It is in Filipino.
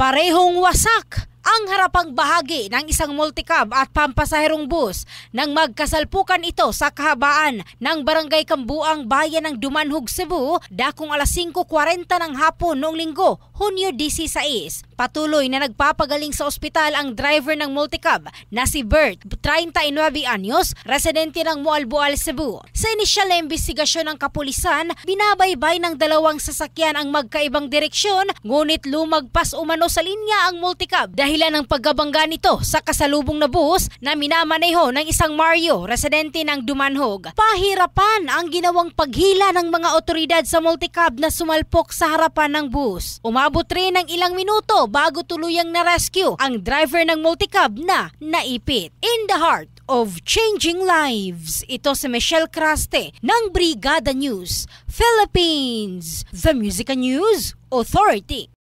Parehong wasak ang harapang bahagi ng isang multicab at pampasaherong bus nang magkasalpukan ito sa kahabaan ng Barangay Kambuang Bayan ng Dumanhog, Cebu, dakong alas 5.40 ng hapon noong linggo, Hunyo 16. Patuloy na nagpapagaling sa ospital ang driver ng multicab na si Bert, 39 anyos, residente ng Mualboal, Cebu. Sa inisyal na investigasyon ng kapulisan, binabaybay ng dalawang sasakyan ang magkaibang direksyon ngunit lumagpas umano sa linya ang multicab dahil dahilan ng paggabangga nito sa kasalubong na bus na minamaneho ng isang Mario, residente ng Dumanhog. Pahirapan ang ginawang paghila ng mga otoridad sa multicab na sumalpok sa harapan ng bus. Umabot rin ng ilang minuto bago tuluyang na-rescue ang driver ng multicab na naipit. In the heart of changing lives, ito si Michelle Craste ng Brigada News, Philippines, The Music News Authority.